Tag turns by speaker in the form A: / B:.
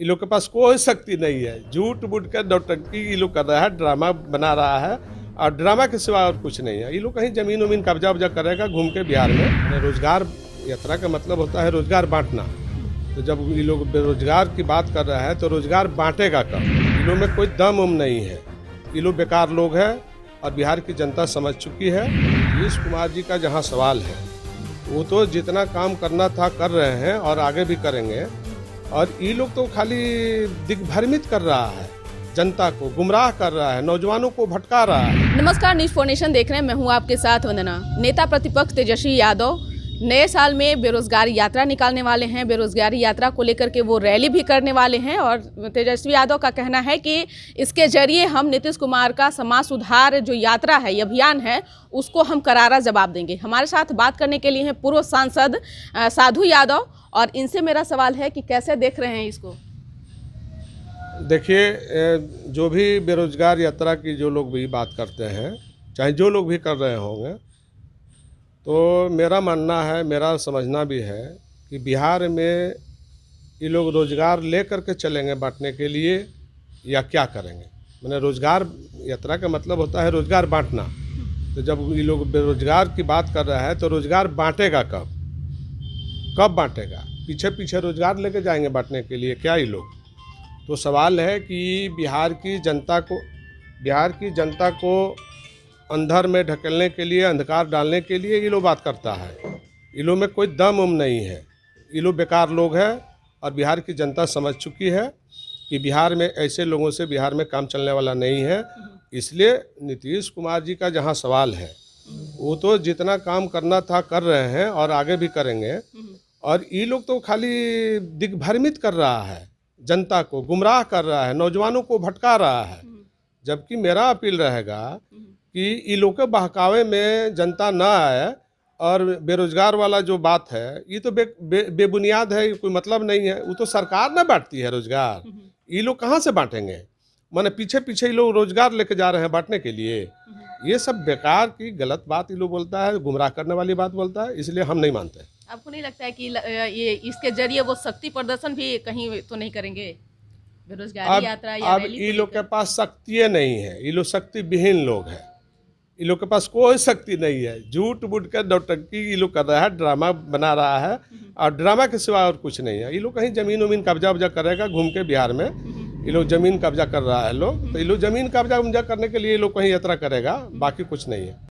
A: ये लोग के पास कोई शक्ति नहीं है झूठ बूट कर नौटंकी ये लोग कर रहा है ड्रामा बना रहा है और ड्रामा के सिवा और कुछ नहीं है ये लोग कहीं जमीन उमीन कब्जा उब्जा करेगा घूम के बिहार में तो रोजगार यात्रा का मतलब होता है रोजगार बांटना तो जब ये लोग बेरोजगार की बात कर रहे हैं तो रोजगार बांटेगा कब इन लोग में कोई दम उम नहीं है ये लोग बेकार लोग हैं और बिहार की जनता समझ चुकी है नीतीश कुमार जी का जहाँ सवाल है वो तो जितना काम करना था कर रहे हैं और आगे भी करेंगे और ये लोग तो खाली दिग्भ्रमित कर रहा है जनता को गुमराह कर रहा है नौजवानों को भटका रहा है
B: नमस्कार न्यूज फोर्नेशन देख रहे हैं मैं हूँ आपके साथ वंदना नेता प्रतिपक्ष तेजस्वी यादव नए साल में बेरोजगारी यात्रा निकालने वाले हैं बेरोजगारी यात्रा को लेकर के वो रैली भी करने वाले हैं और तेजस्वी यादव का कहना है कि इसके जरिए हम नीतीश कुमार का समाज सुधार जो यात्रा है अभियान है उसको हम करारा जवाब देंगे हमारे साथ बात करने के लिए हैं पूर्व सांसद साधु यादव और इनसे मेरा सवाल है कि कैसे देख रहे हैं इसको
A: देखिए जो भी बेरोजगार यात्रा की जो लोग भी बात करते हैं चाहे जो लोग भी कर रहे होंगे तो मेरा मानना है मेरा समझना भी है कि बिहार में ये लोग रोज़गार ले करके चलेंगे बांटने के लिए या क्या करेंगे मैंने रोज़गार यात्रा का मतलब होता है रोज़गार बांटना तो जब ये लोग बेरोज़गार की बात कर रहा है तो रोज़गार बांटेगा कब कब बांटेगा पीछे पीछे रोजगार लेके जाएंगे बांटने के लिए क्या ये लोग तो सवाल है कि बिहार की जनता को बिहार की जनता को अंधर में ढकेलने के लिए अंधकार डालने के लिए ये लोग बात करता है ये लोग में कोई दम उम नहीं है ये लोग बेकार लोग हैं और बिहार की जनता समझ चुकी है कि बिहार में ऐसे लोगों से बिहार में काम चलने वाला नहीं है इसलिए नीतीश कुमार जी का जहाँ सवाल है वो तो जितना काम करना था कर रहे हैं और आगे भी करेंगे और ये लोग तो खाली दिग्भ्रमित कर रहा है जनता को गुमराह कर रहा है नौजवानों को भटका रहा है हम्म। जबकि मेरा अपील रहेगा हम्म। कि ये लोग के बहकावे में जनता ना आए और बेरोजगार वाला जो बात है ये तो बे, बे, बेबुनियाद है कोई मतलब नहीं है वो तो सरकार ना बांटती है रोजगार हम्म। ये लोग कहाँ से बांटेंगे माने पीछे पीछे ये लोग रोजगार लेके जा रहे हैं बांटने के लिए ये सब बेकार की गलत बात ये लोग बोलता है गुमराह करने वाली बात बोलता है इसलिए हम नहीं मानते
B: आपको नहीं लगता है कि ये इसके जरिए वो शक्ति प्रदर्शन भी कहीं तो नहीं करेंगे बेरोजगारी यात्रा या अब ये लोग
A: के पास शक्ति नहीं है ये लोग शक्ति विहीन लोग हैं ये लोग के पास कोई शक्ति नहीं है झूठ बूट कर नौटंकी ये लोग कर रहा है ड्रामा बना रहा है और ड्रामा के सिवा और कुछ नहीं है ये लोग कहीं जमीन उमीन कब्जा उब्जा करेगा घूम के बिहार में ये लोग जमीन कब्जा कर रहा है लोग तो ये लोग जमीन कब्जा उब्जा करने के लिए ये लोग कहीं यात्रा करेगा बाकी कुछ नहीं है